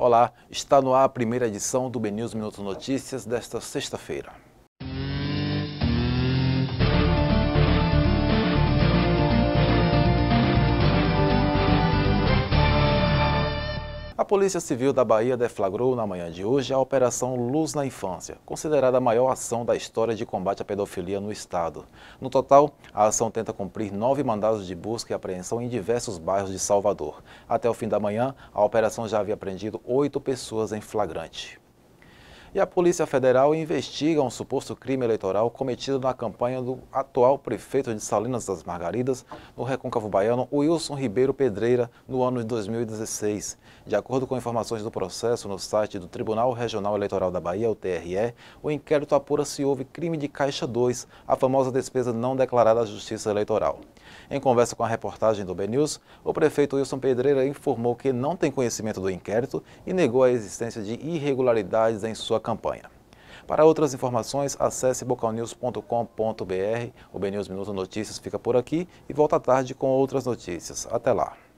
Olá, está no ar a primeira edição do BNews Minuto Notícias desta sexta-feira. Polícia Civil da Bahia deflagrou na manhã de hoje a Operação Luz na Infância, considerada a maior ação da história de combate à pedofilia no Estado. No total, a ação tenta cumprir nove mandados de busca e apreensão em diversos bairros de Salvador. Até o fim da manhã, a operação já havia prendido oito pessoas em flagrante. E a Polícia Federal investiga um suposto crime eleitoral cometido na campanha do atual prefeito de Salinas das Margaridas, no recôncavo baiano, Wilson Ribeiro Pedreira, no ano de 2016. De acordo com informações do processo no site do Tribunal Regional Eleitoral da Bahia, o TRE, o inquérito apura se houve crime de Caixa 2, a famosa despesa não declarada à Justiça Eleitoral. Em conversa com a reportagem do BNews, o prefeito Wilson Pedreira informou que não tem conhecimento do inquérito e negou a existência de irregularidades em sua campanha. Para outras informações, acesse bocalnews.com.br. O BNews Minuto Notícias fica por aqui e volta à tarde com outras notícias. Até lá!